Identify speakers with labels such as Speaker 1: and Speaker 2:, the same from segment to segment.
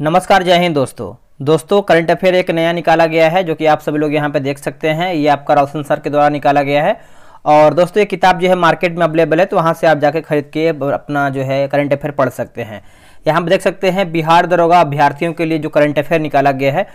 Speaker 1: नमस्कार जय हिंद दोस्तों दोस्तों करंट अफेयर एक नया निकाला गया है जो कि आप सभी लोग यहाँ पे देख सकते हैं ये आपका रोशन सर के द्वारा निकाला गया है और दोस्तों ये किताब जो है मार्केट में अवेलेबल है तो वहां से आप जाके खरीद के अपना जो है करंट अफेयर पढ़ सकते हैं यहाँ पर देख सकते हैं बिहार दरोगा अभ्यार्थियों के लिए जो करंट अफेयर निकाला गया है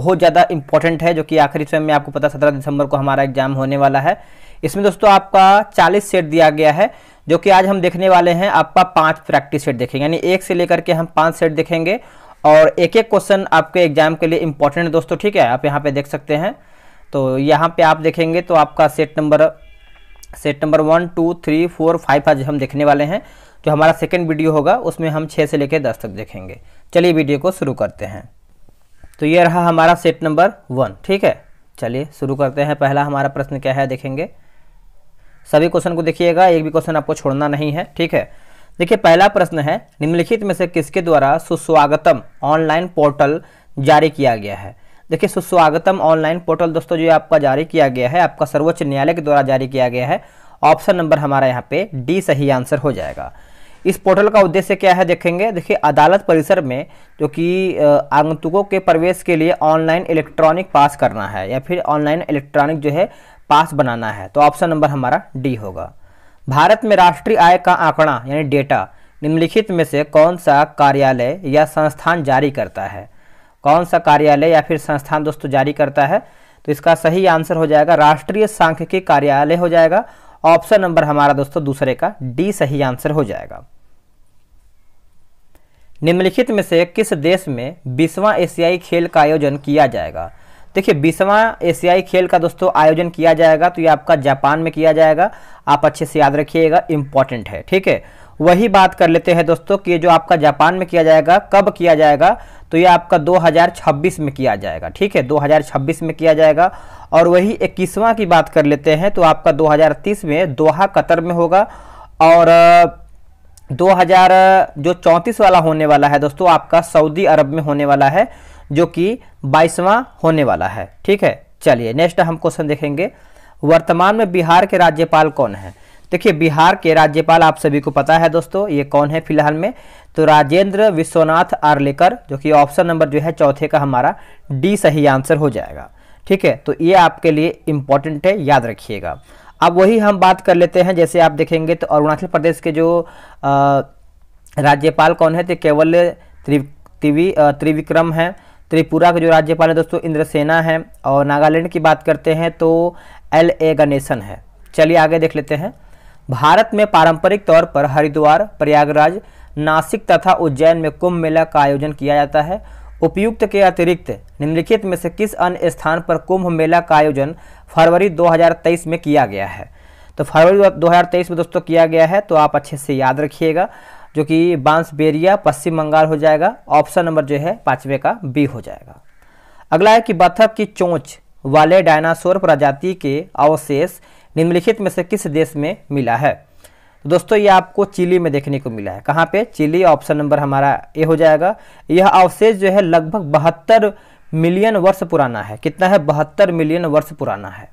Speaker 1: बहुत ज़्यादा इंपॉर्टेंट है जो कि आखिरी समय में आपको पता सत्रह दिसंबर को हमारा एग्जाम होने वाला है इसमें दोस्तों आपका चालीस सेट दिया गया है जो कि आज हम देखने वाले हैं आपका पाँच प्रैक्टिस सेट देखेंगे यानी एक से लेकर के हम पाँच सेट देखेंगे और एक एक क्वेश्चन आपके एग्जाम के लिए इम्पोर्टेंट दोस्तों ठीक है आप यहाँ पे देख सकते हैं तो यहाँ पे आप देखेंगे तो आपका set number set number one two three four five आज हम देखने वाले हैं जो हमारा सेकेंड वीडियो होगा उसमें हम छः से लेकर दस तक देखेंगे चलिए वीडियो को शुरू करते हैं तो ये रहा हमारा सेट नंबर वन ठीक है चलिए शुरू करते हैं पहला हमारा प्रश्न क्या है देखेंगे सभी क्वेश्चन को देखिएगा एक भी क्वेश्चन आपको छोड़ना नहीं है ठीक है देखिए पहला प्रश्न है निम्नलिखित में से किसके द्वारा सुस्वागतम ऑनलाइन पोर्टल जारी किया गया है देखिए सुस्वागतम ऑनलाइन पोर्टल दोस्तों जो आपका जारी किया गया है आपका सर्वोच्च न्यायालय के द्वारा जारी किया गया है ऑप्शन नंबर हमारा यहाँ पे डी सही आंसर हो जाएगा इस पोर्टल का उद्देश्य क्या है देखेंगे देखिए अदालत परिसर में जो कि आगंतुकों के प्रवेश के लिए ऑनलाइन इलेक्ट्रॉनिक पास करना है या फिर ऑनलाइन इलेक्ट्रॉनिक जो है पास बनाना है तो ऑप्शन नंबर हमारा डी होगा भारत में राष्ट्रीय आय का आंकड़ा यानी डेटा निम्नलिखित में से कौन सा कार्यालय या संस्थान जारी करता है कौन सा कार्यालय या फिर संस्थान दोस्तों जारी करता है तो इसका सही आंसर हो जाएगा राष्ट्रीय सांख्यिकी कार्यालय हो जाएगा ऑप्शन नंबर हमारा दोस्तों दूसरे का डी सही आंसर हो जाएगा निम्नलिखित में से किस देश में बीसवां एशियाई खेल का आयोजन किया जाएगा देखिए बीसवा एशियाई खेल का दोस्तों आयोजन किया जाएगा तो ये आपका जापान में किया जाएगा आप अच्छे से याद रखिएगा इम्पॉर्टेंट है ठीक है वही बात कर लेते हैं दोस्तों कि जो आपका जापान में किया जाएगा कब किया जाएगा तो ये आपका 2026 में किया जाएगा ठीक है 2026 में किया जाएगा और वही इक्कीसवां की बात कर लेते हैं तो आपका 2030 में दोहा कतर में होगा और 2000 जो चौंतीस वाला होने वाला है दोस्तों आपका सऊदी अरब में होने वाला है जो कि बाईसवां होने वाला है ठीक है चलिए नेक्स्ट हम क्वेश्चन देखेंगे वर्तमान में बिहार के राज्यपाल कौन है देखिए बिहार के राज्यपाल आप सभी को पता है दोस्तों ये कौन है फिलहाल में तो राजेंद्र विश्वनाथ आर्लेकर जो कि ऑप्शन नंबर जो है चौथे का हमारा डी सही आंसर हो जाएगा ठीक है तो ये आपके लिए इम्पॉर्टेंट है याद रखिएगा अब वही हम बात कर लेते हैं जैसे आप देखेंगे तो अरुणाचल प्रदेश के जो राज्यपाल कौन है तो केवल त्रिविक्रम है त्रिपुरा के जो राज्यपाल है दोस्तों इंद्रसेना है और नागालैंड की बात करते हैं तो एल ए गणेशन है चलिए आगे देख लेते हैं भारत में पारंपरिक तौर पर हरिद्वार प्रयागराज नासिक तथा उज्जैन में कुंभ मेला का आयोजन किया जाता है उपयुक्त के अतिरिक्त निम्नलिखित में से किस अन्य स्थान पर कुंभ मेला का आयोजन फरवरी 2023 में किया गया है तो फरवरी 2023 में दोस्तों किया गया है तो आप अच्छे से याद रखिएगा जो कि बांसबेरिया पश्चिम बंगाल हो जाएगा ऑप्शन नंबर जो है पांचवे का बी हो जाएगा अगला है कि बथक की चोंच वाले डायनासोर प्रजाति के अवशेष निम्नलिखित में से किस देश में मिला है तो दोस्तों ये आपको चिली में देखने को मिला है कहाँ पे चिली ऑप्शन नंबर हमारा ए हो जाएगा यह अवशेष जो है लगभग बहत्तर मिलियन वर्ष पुराना है कितना है बहत्तर मिलियन वर्ष पुराना है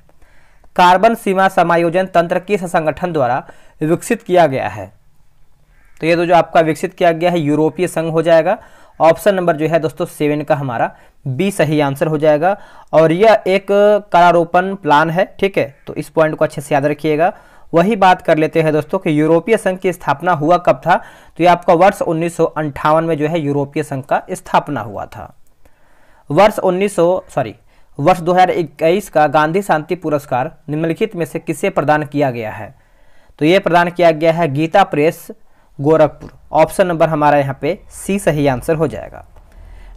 Speaker 1: कार्बन सीमा समायोजन तंत्र किस संगठन द्वारा विकसित किया गया है तो ये तो जो आपका विकसित किया गया है यूरोपीय संघ हो जाएगा ऑप्शन नंबर जो है दोस्तों सेवन का हमारा बी सही आंसर हो जाएगा और यह एक करारोपण प्लान है ठीक है तो इस पॉइंट को अच्छे से याद रखिएगा वही बात कर लेते हैं दोस्तों कि यूरोपीय संघ की स्थापना हुआ कब था तो ये आपका वर्ष उन्नीस में जो है यूरोपीय संघ का स्थापना हुआ था वर्ष 1900 सॉरी वर्ष 2021 का गांधी शांति पुरस्कार निम्नलिखित में से किसे प्रदान किया गया है तो ये प्रदान किया गया है Gita press Gorakhpur option number हमारा यहाँ पे सी सही आंसर हो जाएगा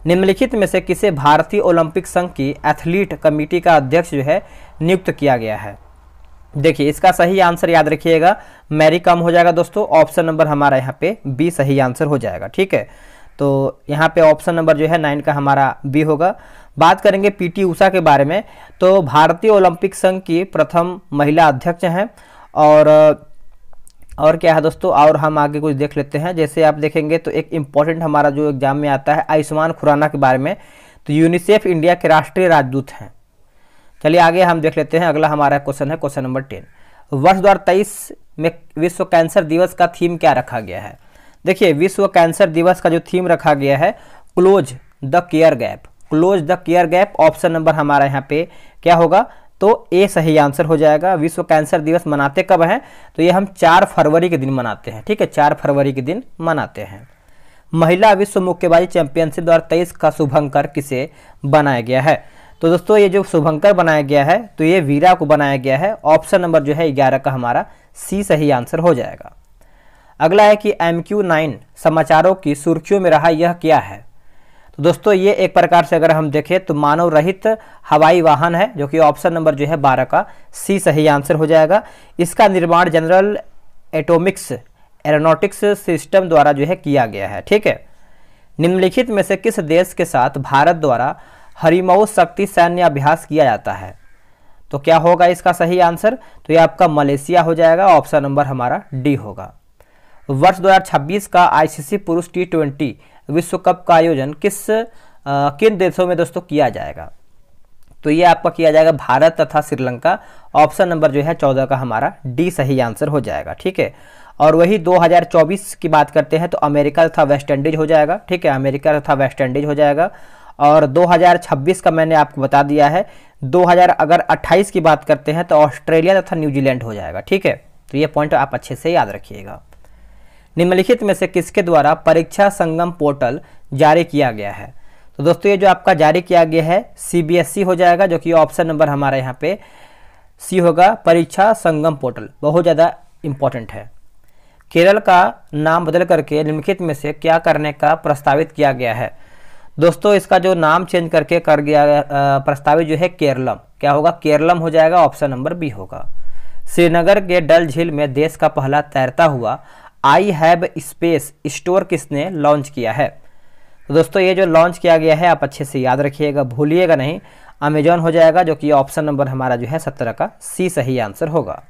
Speaker 1: निम्नलिखित में से किसे भारतीय ओलंपिक संघ की एथलीट कमेटी का अध्यक्ष जो है नियुक्त किया गया है देखिए इसका सही आंसर याद रखिएगा मैरी कम हो जाएगा दोस्तों ऑप्शन नंबर हमारा यहाँ पे बी सही आंसर हो जाएगा ठीक है तो यहाँ पे ऑप्शन नंबर जो है नाइन का हमारा बी होगा बात करेंगे पीटी उषा के बारे में तो भारतीय ओलंपिक संघ की प्रथम महिला अध्यक्ष हैं और और क्या है दोस्तों और हम आगे कुछ देख लेते हैं जैसे आप देखेंगे तो एक इम्पॉर्टेंट हमारा जो एग्जाम में आता है आयुष्मान खुराना के बारे में तो यूनिसेफ इंडिया के राष्ट्रीय राजदूत हैं चलिए आगे हम देख लेते हैं अगला हमारा क्वेश्चन है क्वेश्चन नंबर टेन वर्ष दो में विश्व कैंसर दिवस का थीम क्या रखा गया है देखिए विश्व कैंसर दिवस का जो थीम रखा गया है close the care gap close the care gap option number हमारा यहाँ पे क्या होगा तो ए सही आंसर हो जाएगा विश्व कैंसर दिवस मनाते कब हैं तो ये हम चार फरवरी के दिन मनाते हैं ठीक है चार फरवरी के दिन मनाते हैं महिला विश्व मुक्केबाजी चैंपियनशिप द्वारा तेईस का शुभंकर किसे बनाया गया है तो दोस्तों ये जो शुभंकर बनाया गया है तो ये वीरा को बनाया गया है ऑप्शन नंबर जो है ग्यारह का हमारा सी सही आंसर हो जाएगा अगला है कि एम क्यू नाइन समाचारों की सुर्खियों में रहा यह क्या है तो दोस्तों ये एक प्रकार से अगर हम देखें तो मानव रहित हवाई वाहन है जो कि ऑप्शन नंबर जो है बारह का सी सही आंसर हो जाएगा इसका निर्माण जनरल एटोमिक्स एरोनोटिक्स सिस्टम द्वारा जो है किया गया है ठीक है निम्नलिखित में से किस देश के साथ भारत द्वारा हरिमऊ शक्ति सैन्य अभ्यास किया जाता है तो क्या होगा इसका सही आंसर तो ये आपका मलेशिया हो जाएगा ऑप्शन नंबर हमारा डी होगा वर्ष 2026 का आईसीसी पुरुष टी ट्वेंटी विश्व कप का आयोजन किस आ, किन देशों में दोस्तों किया जाएगा तो ये आपका किया जाएगा भारत तथा श्रीलंका ऑप्शन नंबर जो है चौदह का हमारा डी सही आंसर हो जाएगा ठीक है और वही 2024 की बात करते हैं तो अमेरिका तथा वेस्ट इंडीज हो जाएगा ठीक है अमेरिका तथा वेस्ट इंडीज हो जाएगा और 2026 का मैंने आपको बता दिया है 2000 अगर 28 की बात करते हैं तो ऑस्ट्रेलिया तथा न्यूजीलैंड हो जाएगा ठीक है तो ये पॉइंट आप अच्छे से याद रखिएगा निम्नलिखित में से किसके द्वारा परीक्षा संगम पोर्टल जारी किया गया है तो दोस्तों ये जो आपका जारी किया गया है सीबीएसई e हो जाएगा जो कि ऑप्शन नंबर हमारे यहाँ पे सी होगा परीक्षा संगम पोर्टल बहुत ज़्यादा इम्पोर्टेंट है केरल का नाम बदल करके निम्नलिखित में से क्या करने का प्रस्तावित किया गया है दोस्तों इसका जो नाम चेंज करके कर गया प्रस्तावित जो है केरलम क्या होगा केरलम हो जाएगा ऑप्शन नंबर बी होगा श्रीनगर के डल झील में देश का पहला तैरता हुआ आई हैव स्पेस स्टोर किसने लॉन्च किया है तो दोस्तों ये जो लॉन्च किया गया है आप अच्छे से याद रखिएगा भूलिएगा नहीं अमेजॉन हो जाएगा जो कि ऑप्शन नंबर हमारा जो है सत्रह का सी सही आंसर होगा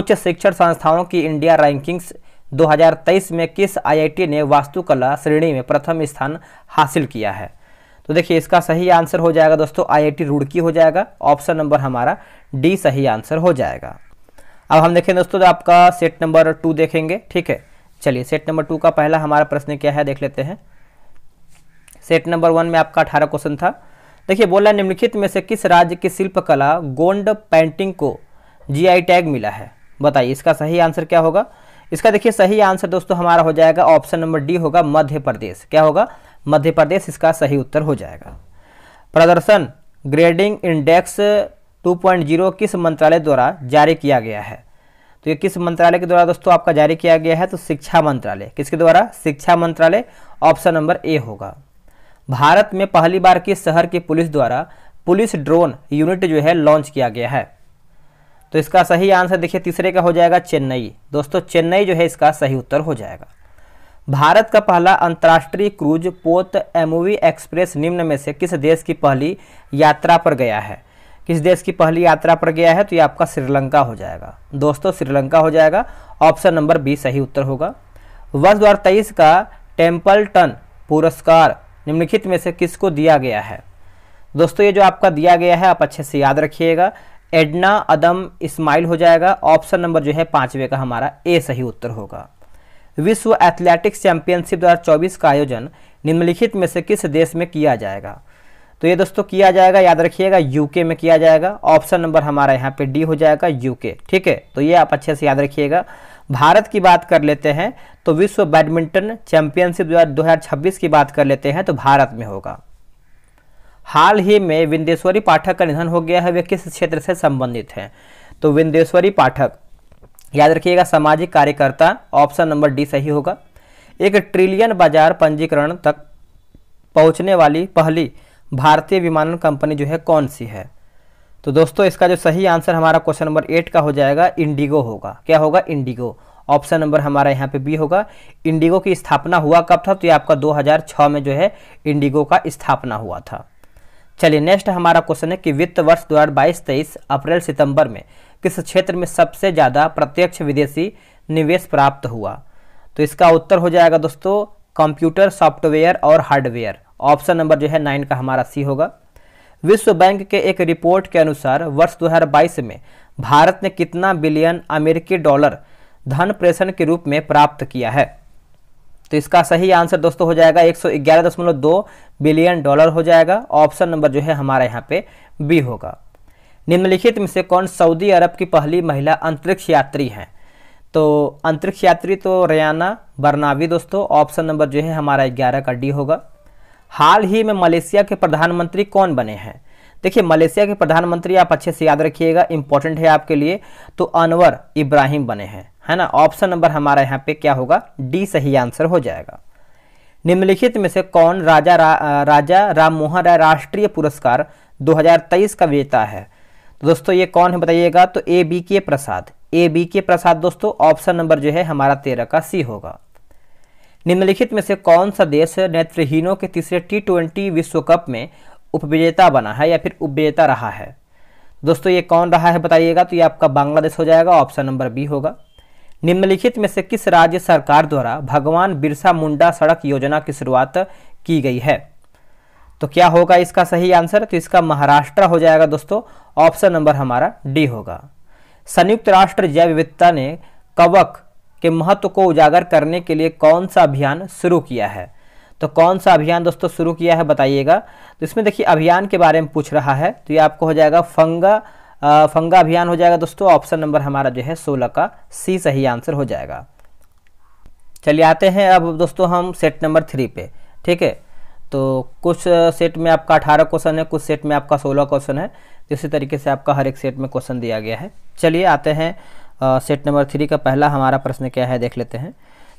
Speaker 1: उच्च शिक्षण संस्थाओं की इंडिया रैंकिंग्स 2023 में किस आईआईटी ने वास्तुकला श्रेणी में प्रथम स्थान हासिल किया है तो देखिए इसका सही आंसर हो जाएगा दोस्तों आईआईटी रुड़की हो जाएगा ऑप्शन नंबर हमारा डी सही आंसर हो जाएगा अब हम देखें दोस्तों तो आपका सेट नंबर टू देखेंगे ठीक है चलिए सेट नंबर टू का पहला हमारा प्रश्न क्या है देख लेते हैं सेट नंबर वन में आपका अठारह क्वेश्चन था देखिए बोला निम्नलिखित में से किस राज्य की शिल्पकला गोंड पेंटिंग को जीआई टैग मिला है बताइए इसका सही आंसर क्या होगा इसका देखिए सही आंसर दोस्तों हमारा हो जाएगा ऑप्शन नंबर डी होगा मध्य प्रदेश क्या होगा मध्य प्रदेश इसका सही उत्तर हो जाएगा प्रदर्शन ग्रेडिंग इंडेक्स 2.0 किस मंत्रालय द्वारा जारी किया गया है तो ये किस मंत्रालय के द्वारा दोस्तों आपका जारी किया गया है तो शिक्षा मंत्रालय किसके द्वारा शिक्षा मंत्रालय ऑप्शन नंबर ए होगा भारत में पहली बार किस शहर की पुलिस द्वारा पुलिस ड्रोन यूनिट जो है लॉन्च किया गया है तो इसका सही आंसर देखिए तीसरे का हो जाएगा चेन्नई दोस्तों चेन्नई जो है इसका सही उत्तर हो जाएगा भारत का पहला अंतर्राष्ट्रीय क्रूज पोत एमओवी एक्सप्रेस निम्न में से किस देश की पहली यात्रा पर गया है किस देश की पहली यात्रा पर गया है तो ये आपका श्रीलंका हो जाएगा दोस्तों श्रीलंका हो जाएगा ऑप्शन नंबर बी सही उत्तर होगा वर्ष दो तेईस का टेम्पलटन पुरस्कार निम्नलिखित में से किसको दिया गया है दोस्तों ये जो आपका दिया गया है आप अच्छे से याद रखिएगा एडना अदम इस्माइल हो जाएगा ऑप्शन नंबर जो है पाँचवें का हमारा ए सही उत्तर होगा विश्व एथलेटिक्स चैंपियनशिप 2024 का आयोजन निम्नलिखित में से किस देश में किया जाएगा तो ये दोस्तों किया जाएगा याद रखिएगा यूके में किया जाएगा ऑप्शन नंबर हमारा यहाँ पे डी हो जाएगा यूके ठीक है तो ये आप अच्छे से याद रखिएगा भारत की बात कर लेते हैं तो विश्व बैडमिंटन चैंपियनशिप दो की बात कर लेते हैं तो भारत में होगा हाल ही में विंदेश्वरी पाठक का निधन हो गया है वे किस क्षेत्र से संबंधित हैं तो विंदेश्वरी पाठक याद रखिएगा सामाजिक कार्यकर्ता ऑप्शन नंबर डी सही होगा एक ट्रिलियन बाजार पंजीकरण तक पहुंचने वाली पहली भारतीय विमानन कंपनी जो है कौन सी है तो दोस्तों इसका जो सही आंसर हमारा क्वेश्चन नंबर एट का हो जाएगा इंडिगो होगा क्या होगा इंडिगो ऑप्शन नंबर हमारा यहाँ पे बी होगा इंडिगो की स्थापना हुआ कब था तो ये आपका 2006 में जो है इंडिगो का स्थापना हुआ था चलिए नेक्स्ट हमारा क्वेश्चन है कि वित्त वर्ष दो हजार अप्रैल सितंबर में किस क्षेत्र में सबसे ज़्यादा प्रत्यक्ष विदेशी निवेश प्राप्त हुआ तो इसका उत्तर हो जाएगा दोस्तों कंप्यूटर सॉफ्टवेयर और हार्डवेयर ऑप्शन नंबर जो है नाइन का हमारा सी होगा विश्व बैंक के एक रिपोर्ट के अनुसार वर्ष 2022 में भारत ने कितना बिलियन अमेरिकी डॉलर धन प्रेषण के रूप में प्राप्त किया है तो इसका सही आंसर दोस्तों हो जाएगा 111.2 बिलियन डॉलर हो जाएगा ऑप्शन नंबर जो है हमारा यहाँ पे बी होगा निम्नलिखित में से कौन सऊदी अरब की पहली महिला अंतरिक्ष यात्री हैं तो अंतरिक्ष यात्री तो रियाना बरनावी दोस्तों ऑप्शन नंबर जो है हमारा ग्यारह का डी होगा हाल ही में मलेशिया के प्रधानमंत्री कौन बने हैं देखिए मलेशिया के प्रधानमंत्री आप अच्छे से याद रखिएगा इंपॉर्टेंट है आपके लिए तो अनवर इब्राहिम बने हैं है ना ऑप्शन नंबर हमारा यहाँ पे क्या होगा डी सही आंसर हो जाएगा निम्नलिखित में से कौन राजा रा, राजा राम मोहन राय राष्ट्रीय पुरस्कार 2023 का विजेता है तो दोस्तों ये कौन है बताइएगा तो ए बी के प्रसाद ए बी के प्रसाद दोस्तों ऑप्शन नंबर जो है हमारा तेरह का सी होगा निम्नलिखित में से कौन सा देश नेत्रहीनों के तीसरे टी ट्वेंटी विश्व कप में उपविजेता बना है या फिर उपविजेता रहा है दोस्तों ये कौन रहा है बताइएगा तो ये आपका बांग्लादेश हो जाएगा ऑप्शन नंबर बी होगा निम्नलिखित में से किस राज्य सरकार द्वारा भगवान बिरसा मुंडा सड़क योजना की शुरुआत की गई है तो क्या होगा इसका सही आंसर तो इसका महाराष्ट्र हो जाएगा दोस्तों ऑप्शन नंबर हमारा डी होगा संयुक्त राष्ट्र जैव विविधता ने कवक के महत्व को उजागर करने के लिए कौन सा अभियान शुरू किया है तो कौन सा अभियान दोस्तों शुरू किया है बताइएगा तो इसमें देखिए अभियान के बारे में पूछ रहा है तो ये आपको हो जाएगा फंगा आ, फंगा अभियान हो जाएगा दोस्तों ऑप्शन नंबर हमारा जो है सोलह का सी सही आंसर हो जाएगा चलिए आते हैं अब दोस्तों हम सेट नंबर थ्री पे ठीक है तो कुछ सेट में आपका अठारह क्वेश्चन है कुछ सेट में आपका सोलह क्वेश्चन है तो इसी तरीके से आपका हर एक सेट में क्वेश्चन दिया गया है चलिए आते हैं सेट नंबर थ्री का पहला हमारा प्रश्न क्या है देख लेते हैं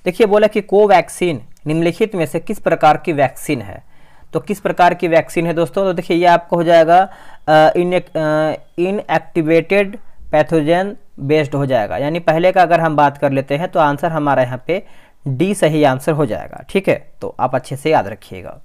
Speaker 1: देखिए बोला कि कोवैक्सीन निम्नलिखित में से किस प्रकार की वैक्सीन है तो किस प्रकार की वैक्सीन है दोस्तों तो देखिए ये आपको हो जाएगा इन इनएक्टिवेटेड पैथोजन बेस्ड हो जाएगा यानी पहले का अगर हम बात कर लेते हैं तो आंसर हमारा यहाँ पे डी सही आंसर हो जाएगा ठीक है तो आप अच्छे से याद रखिएगा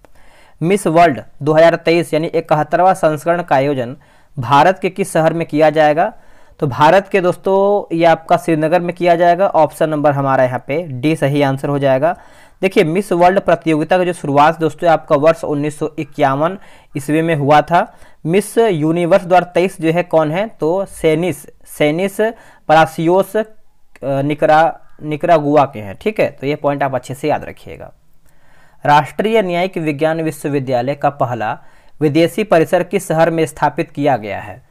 Speaker 1: मिस वर्ल्ड 2023 यानी इकहत्तरवा संस्करण का आयोजन भारत के किस शहर में किया जाएगा तो भारत के दोस्तों ये आपका श्रीनगर में किया जाएगा ऑप्शन नंबर हमारा यहाँ पे डी सही आंसर हो जाएगा देखिए मिस वर्ल्ड प्रतियोगिता का जो शुरुआत दोस्तों आपका वर्ष उन्नीस ईस्वी में हुआ था मिस यूनिवर्स द्वारा तेईस जो है कौन है तो सेनिस सेनिस परासियोस निकरा निकरागुआ के हैं ठीक है तो ये पॉइंट आप अच्छे से याद रखिएगा राष्ट्रीय न्यायिक विज्ञान विश्वविद्यालय का पहला विदेशी परिसर किस शहर में स्थापित किया गया है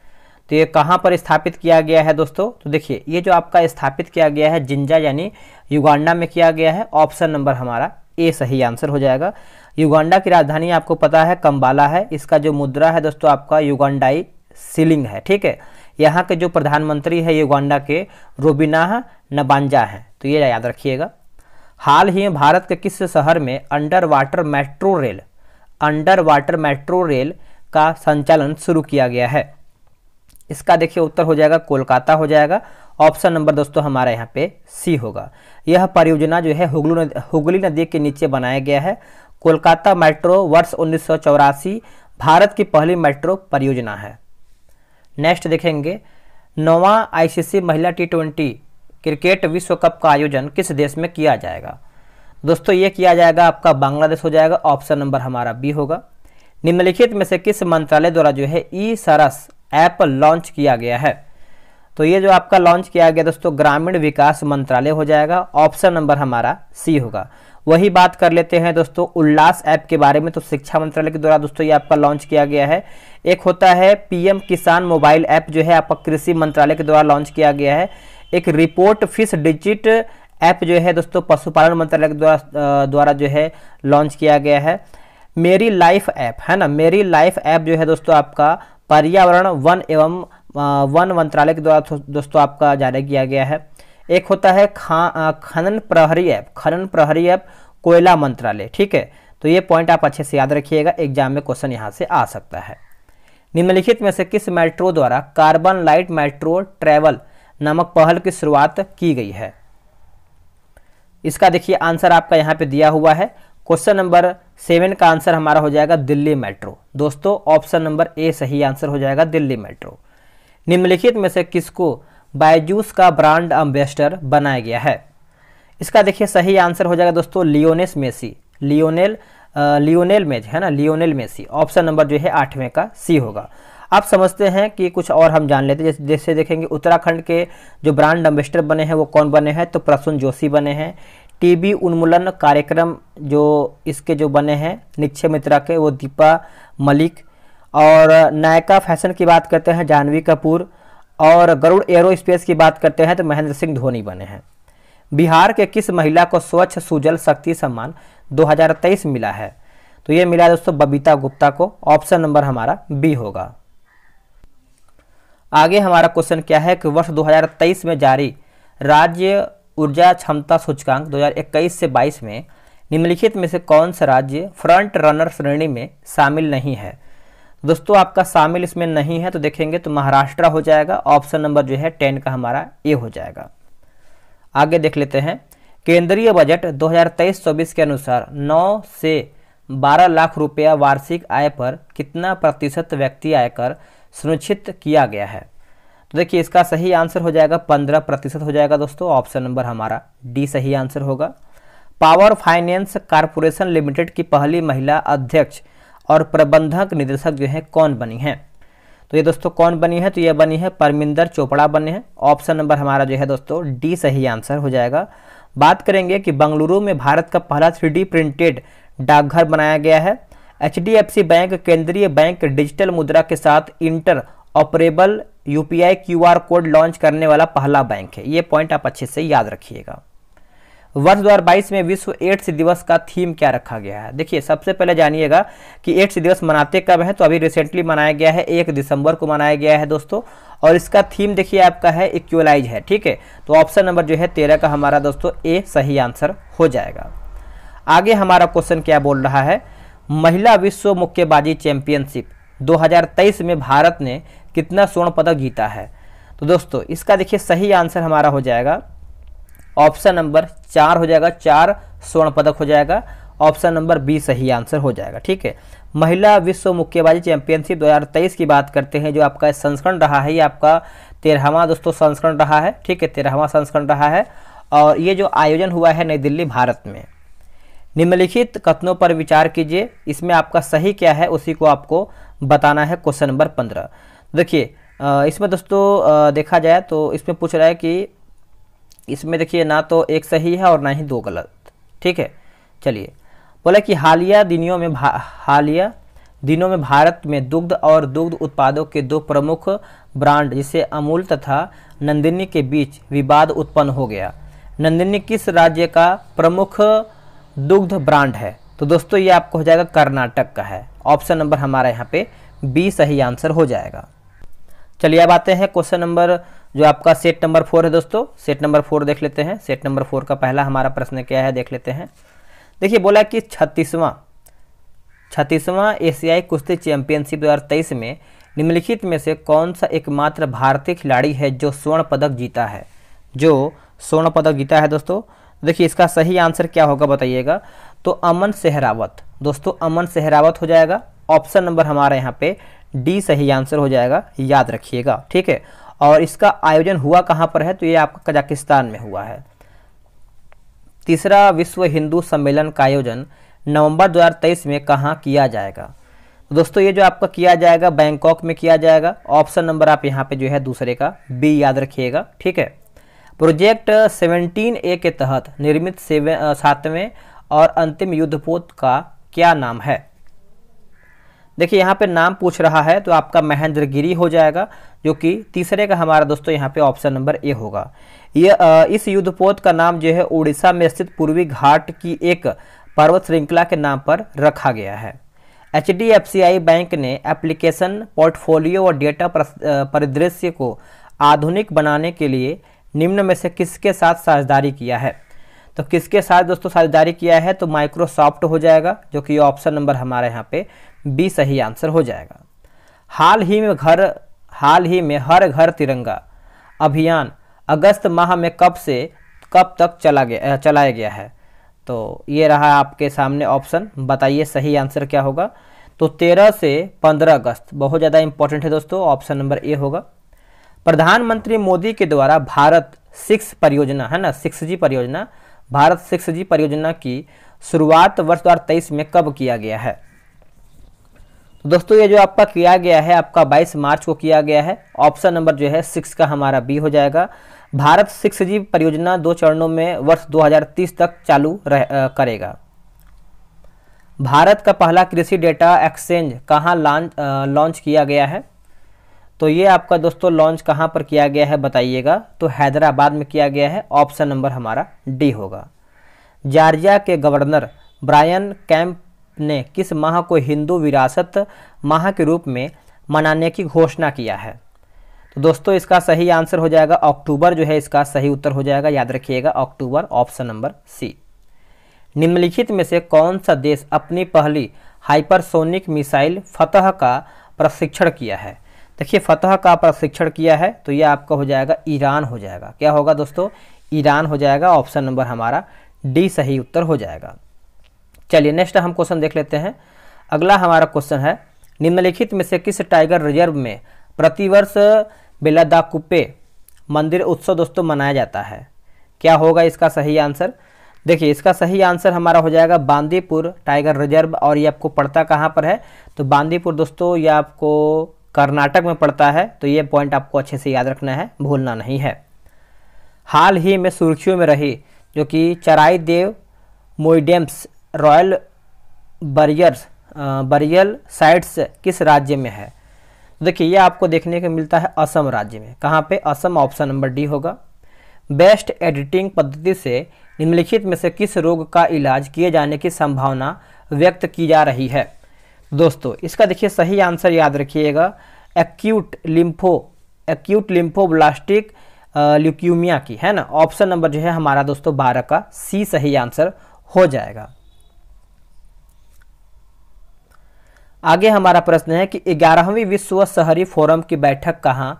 Speaker 1: तो ये कहाँ पर स्थापित किया गया है दोस्तों तो देखिए ये जो आपका स्थापित किया गया है जिंजा यानी युगांडा में किया गया है ऑप्शन नंबर हमारा ए सही आंसर हो जाएगा युगांडा की राजधानी आपको पता है कम्बाला है इसका जो मुद्रा है दोस्तों आपका युगांडाई सीलिंग है ठीक है यहाँ के जो प्रधानमंत्री है युगांडा के रोबिनाह नबांजा हैं तो ये याद रखिएगा हाल ही में भारत के किस शहर में underwater metro rail underwater metro rail का संचालन शुरू किया गया है इसका देखिए उत्तर हो जाएगा कोलकाता हो जाएगा ऑप्शन नंबर दोस्तों हमारा यहाँ पे सी होगा यह परियोजना जो है हुगलू नदी हुगली नदी के नीचे बनाया गया है कोलकाता मेट्रो वर्ष उन्नीस भारत की पहली मेट्रो परियोजना है नेक्स्ट देखेंगे नवा आईसीसी महिला टी ट्वेंटी क्रिकेट विश्व कप का आयोजन किस देश में किया जाएगा दोस्तों ये किया जाएगा आपका बांग्लादेश हो जाएगा ऑप्शन नंबर हमारा बी होगा निम्नलिखित में से किस मंत्रालय द्वारा जो है ई सरस ऐप लॉन्च किया गया है तो ये जो आपका लॉन्च किया गया दोस्तों ग्रामीण विकास मंत्रालय हो जाएगा ऑप्शन नंबर हमारा सी होगा वही बात कर लेते हैं दोस्तों उल्लास ऐप के बारे में तो शिक्षा मंत्रालय के द्वारा दोस्तों ये आपका लॉन्च किया गया है एक होता है पीएम किसान मोबाइल ऐप जो है आपका कृषि मंत्रालय के द्वारा लॉन्च किया गया है एक रिपोर्ट फिश डिजिट ऐप जो है दोस्तों पशुपालन मंत्रालय के द्वारा द्वारा जो है लॉन्च किया गया है मेरी लाइफ ऐप है ना मेरी लाइफ ऐप जो है दोस्तों आपका पर्यावरण वन एवं वन मंत्रालय के द्वारा दोस्तों आपका जारी किया गया है एक होता है खनन प्रहरी ऐप खनन प्रहरी ऐप कोयला मंत्रालय ठीक है तो ये पॉइंट आप अच्छे से याद रखिएगा एग्जाम में क्वेश्चन यहाँ से आ सकता है निम्नलिखित में से किस मेट्रो द्वारा कार्बन लाइट मेट्रो ट्रेवल नामक पहल की शुरुआत की गई है इसका देखिए आंसर आपका यहाँ पे दिया हुआ है क्वेश्चन नंबर सेवन का आंसर हमारा हो जाएगा दिल्ली मेट्रो दोस्तों ऑप्शन नंबर ए सही आंसर हो जाएगा दिल्ली मेट्रो निम्नलिखित में से किसको बायजूस का ब्रांड एम्बेसडर बनाया गया है इसका देखिए सही आंसर हो जाएगा दोस्तों लियोनेस मेसी लियोनेल लियोनेल मेज है ना लियोनेल मेसी ऑप्शन नंबर जो है आठवें का सी होगा आप समझते हैं कि कुछ और हम जान लेते हैं जैसे देखेंगे उत्तराखंड के जो ब्रांड एम्बेसडर बने हैं वो कौन बने हैं तो प्रसून जोशी बने हैं टीबी उन्मूलन कार्यक्रम जो इसके जो बने हैं निक्षय मित्रा के वो दीपा मलिक और नायका फैशन की बात करते हैं जानवी कपूर और गरुड़ एरो स्पेस की बात करते हैं तो महेंद्र सिंह धोनी बने हैं बिहार के किस महिला को स्वच्छ सुजल शक्ति सम्मान 2023 मिला है तो ये मिला दोस्तों बबीता गुप्ता को ऑप्शन नंबर हमारा बी होगा आगे हमारा क्वेश्चन क्या है कि वर्ष 2023 में जारी राज्य ऊर्जा क्षमता सूचकांक 2021 से 22 में निम्नलिखित में से कौन सा राज्य फ्रंट रनर श्रेणी में शामिल नहीं है दोस्तों आपका शामिल इसमें नहीं है तो देखेंगे तो महाराष्ट्र हो जाएगा ऑप्शन नंबर जो है टेन का हमारा ए हो जाएगा आगे देख लेते हैं केंद्रीय बजट 2023-24 के अनुसार 9 से 12 लाख रुपया वार्षिक आय पर कितना प्रतिशत व्यक्ति आयकर सुनिश्चित किया गया है देखिए इसका सही आंसर हो जाएगा पंद्रह प्रतिशत हो जाएगा दोस्तों ऑप्शन नंबर हमारा डी सही आंसर होगा पावर फाइनेंस कारपोरेशन लिमिटेड की पहली महिला अध्यक्ष और प्रबंधक निदेशक जो है कौन बनी है तो ये दोस्तों कौन बनी है तो ये बनी है परमिंदर चोपड़ा बने हैं ऑप्शन नंबर हमारा जो है दोस्तों डी सही आंसर हो जाएगा बात करेंगे कि बंगलुरु में भारत का पहला थ्री प्रिंटेड डाकघर बनाया गया है एच बैंक केंद्रीय बैंक डिजिटल मुद्रा के साथ interoperable UPI QR code launch करने वाला पहला बैंक है ये पॉइंट आप अच्छे से याद रखिएगा वर्ष 2022 में विश्व एड्स दिवस का थीम क्या रखा गया है देखिए सबसे पहले जानिएगा कि एड्स दिवस मनाते कब है तो अभी रिसेंटली मनाया गया है एक दिसंबर को मनाया गया है दोस्तों और इसका थीम देखिए आपका है इक्वलाइज है ठीक है तो ऑप्शन नंबर जो है तेरह का हमारा दोस्तों ए सही आंसर हो जाएगा आगे हमारा क्वेश्चन क्या बोल रहा है महिला विश्व मुक्केबाजी चैंपियनशिप 2023 में भारत ने कितना स्वर्ण पदक जीता है तो दोस्तों इसका देखिए सही आंसर हमारा हो जाएगा ऑप्शन नंबर चार हो जाएगा चार स्वर्ण पदक हो जाएगा ऑप्शन नंबर बी सही आंसर हो जाएगा ठीक है महिला विश्व मुक्केबाजी चैंपियनशिप 2023 की बात करते हैं जो आपका संस्करण रहा है ये आपका तेरहवा दोस्तों संस्करण रहा है ठीक है तेरहवा संस्करण रहा है और ये जो आयोजन हुआ है नई दिल्ली भारत में निम्नलिखित कथनों पर विचार कीजिए इसमें आपका सही क्या है उसी को आपको बताना है क्वेश्चन नंबर पंद्रह देखिए इसमें दोस्तों देखा जाए तो इसमें पूछ रहा है कि इसमें देखिए ना तो एक सही है और ना ही दो गलत ठीक है चलिए बोला कि हालिया दिनों में हालिया दिनों में भारत में दुग्ध और दुग्ध उत्पादों के दो प्रमुख ब्रांड जिसे अमूल तथा नंदिनी के बीच विवाद उत्पन्न हो गया नंदिनी किस राज्य का प्रमुख दुग्ध ब्रांड है तो दोस्तों ये आपको हो जाएगा कर्नाटक का है ऑप्शन नंबर हमारा यहाँ पे बी सही आंसर हो जाएगा चलिए अब आते हैं क्वेश्चन नंबर जो आपका सेट नंबर फोर है दोस्तों सेट नंबर फोर देख लेते हैं सेट नंबर फोर का पहला हमारा प्रश्न क्या है देख लेते हैं देखिए बोला कि छत्तीसवां छत्तीसवां एशियाई कुश्ती चैंपियनशिप दो में निम्नलिखित में से कौन सा एकमात्र भारतीय खिलाड़ी है जो स्वर्ण पदक जीता है जो स्वर्ण पदक जीता है दोस्तों देखिए इसका सही आंसर क्या होगा बताइएगा तो अमन सेहरावत दोस्तों अमन सेहरावत हो जाएगा ऑप्शन नंबर हमारा यहाँ पे डी सही आंसर हो जाएगा याद रखिएगा ठीक है और इसका आयोजन हुआ कहाँ पर है तो ये आपका कजाकिस्तान में हुआ है तीसरा विश्व हिंदू सम्मेलन का आयोजन नवंबर 2023 में कहाँ किया जाएगा तो दोस्तों ये जो आपका किया जाएगा बैंकॉक में किया जाएगा ऑप्शन नंबर आप यहाँ पे जो है दूसरे का बी याद रखिएगा ठीक है प्रोजेक्ट 17 ए के तहत निर्मित सातवें और अंतिम युद्धपोत का क्या नाम है देखिए यहाँ पे नाम पूछ रहा है तो आपका महेंद्रगिरी हो जाएगा जो कि तीसरे का हमारा दोस्तों यहाँ पे ऑप्शन नंबर ए होगा ये इस युद्धपोत का नाम जो है उड़ीसा में स्थित पूर्वी घाट की एक पर्वत श्रृंखला के नाम पर रखा गया है एच बैंक ने एप्लीकेशन पोर्टफोलियो और डेटा परिदृश्य को आधुनिक बनाने के लिए निम्न में से किसके साथ साझेदारी किया है तो किसके साथ दोस्तों साझेदारी किया है तो माइक्रोसॉफ्ट हो जाएगा जो कि ऑप्शन नंबर हमारे यहाँ पे बी सही आंसर हो जाएगा हाल ही में घर हाल ही में हर घर तिरंगा अभियान अगस्त माह में कब से कब तक चला गया चलाया गया है तो ये रहा आपके सामने ऑप्शन बताइए सही आंसर क्या होगा तो 13 से 15 अगस्त बहुत ज़्यादा इंपॉर्टेंट है दोस्तों ऑप्शन नंबर ए होगा प्रधानमंत्री मोदी के द्वारा भारत सिक्स परियोजना है ना सिक्स जी परियोजना भारत सिक्स जी परियोजना की शुरुआत वर्ष दो में कब किया गया है तो दोस्तों ये जो आपका किया गया है आपका 22 मार्च को किया गया है ऑप्शन नंबर जो है सिक्स का हमारा बी हो जाएगा भारत सिक्स जी परियोजना दो चरणों में वर्ष 2030 तक चालू रह, करेगा भारत का पहला कृषि डेटा एक्सचेंज कहाँ लॉन्च लॉन्च किया गया है तो ये आपका दोस्तों लॉन्च कहाँ पर किया गया है बताइएगा तो हैदराबाद में किया गया है ऑप्शन नंबर हमारा डी होगा जार्जिया के गवर्नर ब्रायन कैंप ने किस माह को हिंदू विरासत माह के रूप में मनाने की घोषणा किया है तो दोस्तों इसका सही आंसर हो जाएगा अक्टूबर जो है इसका सही उत्तर हो जाएगा याद रखिएगा अक्टूबर ऑप्शन नंबर सी निम्नलिखित में से कौन सा देश अपनी पहली हाइपरसोनिक मिसाइल फतह का प्रशिक्षण किया है देखिए फतह का प्रशिक्षण किया है तो ये आपका हो जाएगा ईरान हो जाएगा क्या होगा दोस्तों ईरान हो जाएगा ऑप्शन नंबर हमारा डी सही उत्तर हो जाएगा चलिए नेक्स्ट हम क्वेश्चन देख लेते हैं अगला हमारा क्वेश्चन है निम्नलिखित में से किस टाइगर रिजर्व में प्रतिवर्ष बेलादाकुप्पे मंदिर उत्सव दोस्तों मनाया जाता है क्या होगा इसका सही आंसर देखिए इसका सही आंसर हमारा हो जाएगा बांदीपुर टाइगर रिजर्व और ये आपको पड़ता कहाँ पर है तो बांदीपुर दोस्तों ये आपको कर्नाटक में पड़ता है तो ये पॉइंट आपको अच्छे से याद रखना है भूलना नहीं है हाल ही में सुर्खियों में रही जो कि Charaideo moidams royal burials burial sites किस राज्य में है तो देखिए ये आपको देखने को मिलता है असम राज्य में कहाँ पे असम ऑप्शन नंबर डी होगा बेस्ट एडिटिंग पद्धति से निम्नलिखित में से किस रोग का इलाज किए जाने की संभावना व्यक्त की जा रही है दोस्तों इसका देखिए सही आंसर याद रखिएगा acute lympho acute lymphoblastic leukaemia की है ना ऑप्शन नंबर जो है हमारा दोस्तों बारह का सी सही आंसर हो जाएगा आगे हमारा प्रश्न है कि ग्यारहवीं विश्व शहरी फोरम की बैठक कहाँ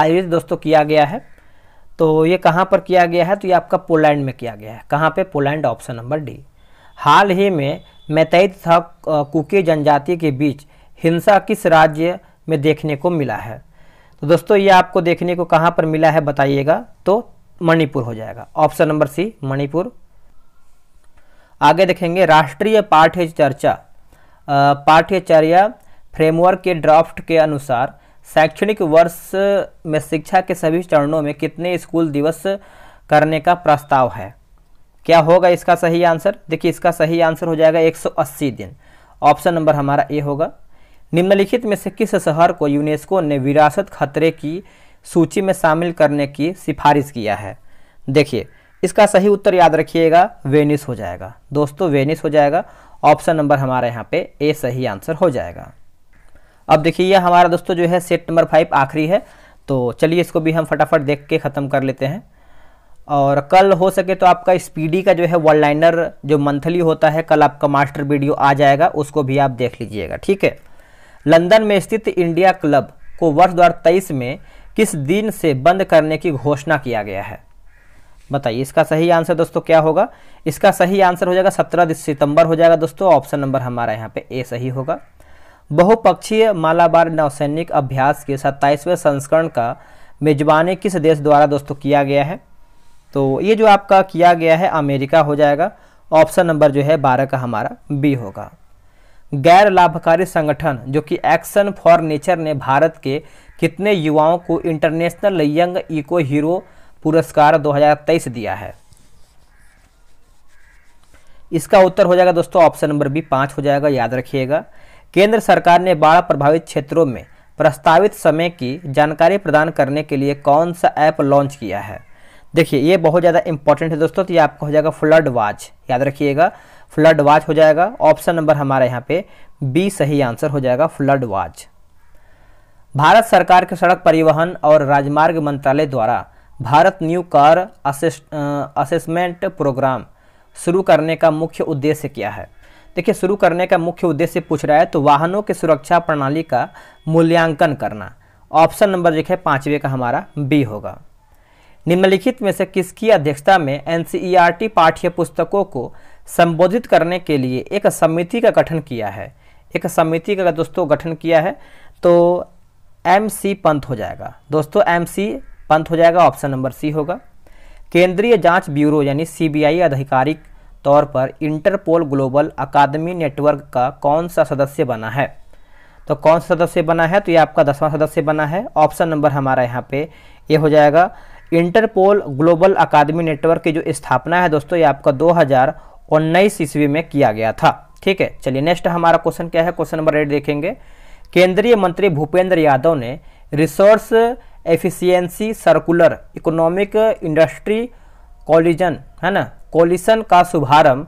Speaker 1: आयोजित दोस्तों किया गया है तो ये कहाँ पर किया गया है तो ये आपका पोलैंड में किया गया है कहाँ पे पोलैंड ऑप्शन नंबर डी हाल ही में मैतैत था कुके जनजाति के बीच हिंसा किस राज्य में देखने को मिला है तो दोस्तों ये आपको देखने को कहाँ पर मिला है बताइएगा तो मणिपुर हो जाएगा ऑप्शन नंबर सी मणिपुर आगे देखेंगे राष्ट्रीय पाठ्य चर्चा पाठ्यचर्या फ्रेमवर्क के ड्राफ्ट के अनुसार शैक्षणिक वर्ष में शिक्षा के सभी चरणों में कितने स्कूल दिवस करने का प्रस्ताव है क्या होगा इसका सही आंसर देखिए इसका सही आंसर हो जाएगा 180 दिन ऑप्शन नंबर हमारा ए होगा निम्नलिखित में से किस शहर को यूनेस्को ने विरासत खतरे की सूची में शामिल करने की सिफारिश किया है देखिए इसका सही उत्तर याद रखिएगा वेनिस हो जाएगा दोस्तों वेनिस हो जाएगा ऑप्शन नंबर हमारे यहाँ पे ए सही आंसर हो जाएगा अब देखिए यह हमारा दोस्तों जो है सेट नंबर फाइव आखिरी है तो चलिए इसको भी हम फटाफट देख के ख़त्म कर लेते हैं और कल हो सके तो आपका स्पीडी का जो है वन लाइनर जो मंथली होता है कल आपका मास्टर वीडियो आ जाएगा उसको भी आप देख लीजिएगा ठीक है लंदन में स्थित इंडिया क्लब को वर्ष दो में किस दिन से बंद करने की घोषणा किया गया है बताइए इसका सही आंसर दोस्तों क्या होगा इसका सही आंसर हो जाएगा सत्रह सितंबर हो जाएगा दोस्तों ऑप्शन नंबर हमारा यहाँ पे ए सही होगा बहुपक्षीय मालाबार नौसैनिक अभ्यास के सत्ताईसवें संस्करण का मेजबानी किस देश द्वारा दोस्तों किया गया है तो ये जो आपका किया गया है अमेरिका हो जाएगा ऑप्शन नंबर जो है बारह का हमारा बी होगा गैर लाभकारी संगठन जो कि एक्शन फॉर नेचर ने भारत के कितने युवाओं को इंटरनेशनल यंग इको हीरो पुरस्कार 2023 दिया है इसका उत्तर हो जाएगा दोस्तों ऑप्शन नंबर बी पाँच हो जाएगा याद रखिएगा केंद्र सरकार ने बाढ़ प्रभावित क्षेत्रों में प्रस्तावित समय की जानकारी प्रदान करने के लिए कौन सा ऐप लॉन्च किया है देखिए ये बहुत ज़्यादा इंपॉर्टेंट है दोस्तों तो ये आपका हो जाएगा फ्लड वाच याद रखिएगा फ्लड वाच हो जाएगा ऑप्शन नंबर हमारा यहाँ पे बी सही आंसर हो जाएगा फ्लड वाच भारत सरकार के सड़क परिवहन और राजमार्ग मंत्रालय द्वारा Bharat new car assessment programme शुरू करने का मुख्य उद्देश्य क्या है देखिए शुरू करने का मुख्य उद्देश्य पूछ रहा है तो वाहनों के सुरक्षा प्रणाली का मूल्यांकन करना ऑप्शन नंबर देखिए पाँचवें का हमारा बी होगा निम्नलिखित में से किसकी अध्यक्षता में एन पाठ्य पुस्तकों को संबोधित करने के लिए एक समिति का गठन किया है एक समिति का दोस्तों गठन किया है तो एम सी पंत हो जाएगा दोस्तों एम सी पंत हो जाएगा ऑप्शन नंबर सी होगा केंद्रीय जांच ब्यूरो यानी सीबीआई आधिकारिक तौर पर इंटरपोल ग्लोबल अकादमी नेटवर्क का कौन सा सदस्य बना है तो कौन सा सदस्य बना है तो ये आपका दसवां सदस्य बना है ऑप्शन नंबर हमारा यहाँ पे ये यह हो जाएगा इंटरपोल ग्लोबल अकादमी नेटवर्क की जो स्थापना है दोस्तों ये आपका दो हज़ार उन्नीस ईस्वी में किया गया था ठीक है चलिए नेक्स्ट हमारा क्वेश्चन क्या है क्वेश्चन नंबर एट देखेंगे केंद्रीय मंत्री भूपेंद्र यादव ने resource efficiency circular economic industry collision है ना कॉलिशन का शुभारंभ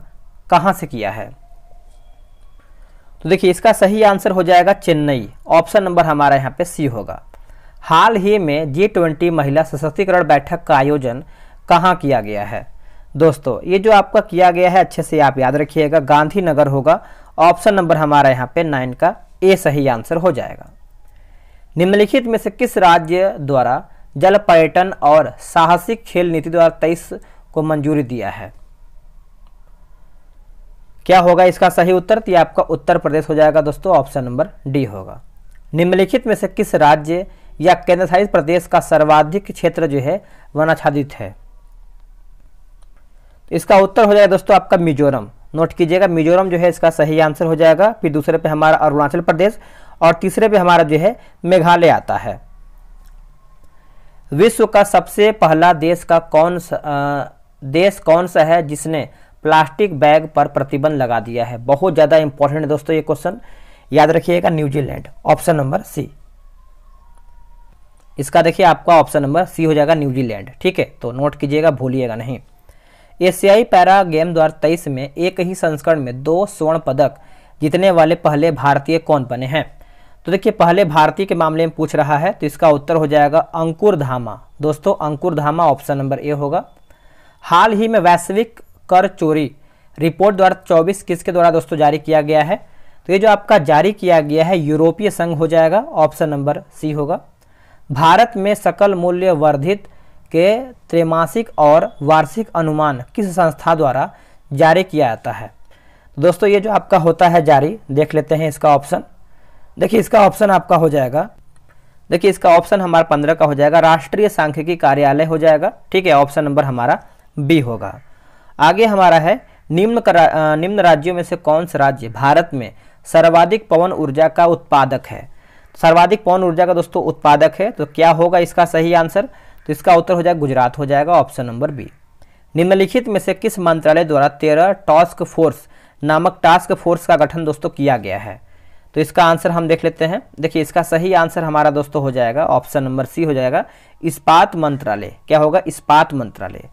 Speaker 1: कहाँ से किया है तो देखिए इसका सही आंसर हो जाएगा चेन्नई ऑप्शन नंबर हमारा यहाँ पे सी होगा हाल ही में जी ट्वेंटी महिला सशक्तिकरण बैठक का आयोजन कहाँ किया गया है दोस्तों ये जो आपका किया गया है अच्छे से आप याद रखिएगा गांधीनगर होगा ऑप्शन नंबर हमारा यहाँ पे नाइन का ए सही आंसर हो जाएगा निम्नलिखित में से किस राज्य द्वारा जल पर्यटन और साहसिक खेल नीति तेईस को मंजूरी दिया है क्या होगा इसका सही उत्तर तो आपका उत्तर प्रदेश हो जाएगा दोस्तों ऑप्शन नंबर डी होगा निम्नलिखित में से किस राज्य या केंद्र शासित प्रदेश का सर्वाधिक क्षेत्र जो है वनाच्छादित है तो इसका उत्तर हो जाएगा दोस्तों आपका मिजोरम नोट कीजिएगा मिजोरम जो है इसका सही आंसर हो जाएगा फिर दूसरे पे हमारा अरुणाचल प्रदेश और तीसरे पे हमारा जो है मेघालय आता है विश्व का सबसे पहला देश का कौन सा आ, देश कौन सा है जिसने प्लास्टिक बैग पर प्रतिबंध लगा दिया है बहुत ज़्यादा इंपॉर्टेंट है दोस्तों ये क्वेश्चन याद रखिएगा न्यूजीलैंड ऑप्शन नंबर सी इसका देखिए आपका ऑप्शन नंबर सी हो जाएगा न्यूजीलैंड ठीक है तो नोट कीजिएगा भूलिएगा नहीं एशियाई पैरा गेम दो में एक ही संस्करण में दो स्वर्ण पदक जीतने वाले पहले भारतीय कौन बने हैं तो देखिए पहले भारतीय के मामले में पूछ रहा है तो इसका उत्तर हो जाएगा अंकुर धामा दोस्तों अंकुर धामा ऑप्शन नंबर ए होगा हाल ही में वैश्विक कर चोरी रिपोर्ट द्वारा चौबीस किसके द्वारा दोस्तों जारी किया गया है तो ये जो आपका जारी किया गया है यूरोपीय संघ हो जाएगा ऑप्शन नंबर सी होगा भारत में सकल मूल्य वर्धित के त्रैमासिक और वार्षिक अनुमान किस संस्था द्वारा जारी किया जाता है तो दोस्तों ये जो आपका होता है जारी देख लेते हैं इसका ऑप्शन देखिए इसका ऑप्शन आपका हो जाएगा देखिए इसका ऑप्शन हमारा पंद्रह का हो जाएगा राष्ट्रीय सांख्यिकी कार्यालय हो जाएगा ठीक है ऑप्शन नंबर हमारा बी होगा आगे हमारा है निम्न करा, निम्न राज्यों में से कौन सा राज्य भारत में सर्वाधिक पवन ऊर्जा का उत्पादक है सर्वाधिक पौन ऊर्जा का दोस्तों उत्पादक है तो क्या होगा इसका सही आंसर तो इसका उत्तर हो जाएगा गुजरात हो जाएगा ऑप्शन नंबर बी निम्नलिखित में से किस मंत्रालय द्वारा तेरह टास्क फोर्स नामक टास्क फोर्स का गठन दोस्तों किया गया है तो इसका आंसर हम देख लेते हैं देखिए इसका सही आंसर हमारा दोस्तों हो जाएगा ऑप्शन नंबर सी हो जाएगा इस्पात मंत्रालय क्या होगा इस्पात मंत्रालय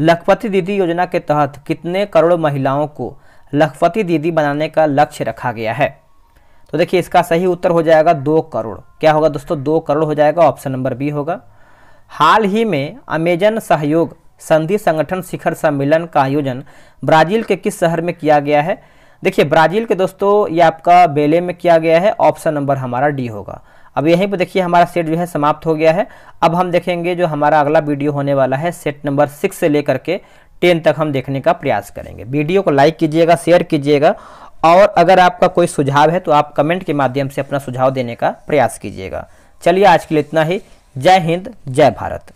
Speaker 1: लखपति दीदी योजना के तहत कितने करोड़ महिलाओं को लखपति दीदी बनाने का लक्ष्य रखा गया है तो देखिए इसका सही उत्तर हो जाएगा दो करोड़ क्या होगा दोस्तों दो करोड़ हो जाएगा ऑप्शन नंबर बी होगा हाल ही में अमेजन सहयोग संधि संगठन शिखर सम्मेलन का आयोजन ब्राजील के किस शहर में किया गया है देखिए ब्राजील के दोस्तों ये आपका बेले में किया गया है ऑप्शन नंबर हमारा डी होगा अब यहीं पर देखिए हमारा सेट जो है समाप्त हो गया है अब हम देखेंगे जो हमारा अगला वीडियो होने वाला है सेट नंबर सिक्स से लेकर के टेन तक हम देखने का प्रयास करेंगे वीडियो को लाइक कीजिएगा शेयर कीजिएगा और अगर आपका कोई सुझाव है तो आप कमेंट के माध्यम से अपना सुझाव देने का प्रयास कीजिएगा चलिए आज के लिए इतना ही जय हिंद जय भारत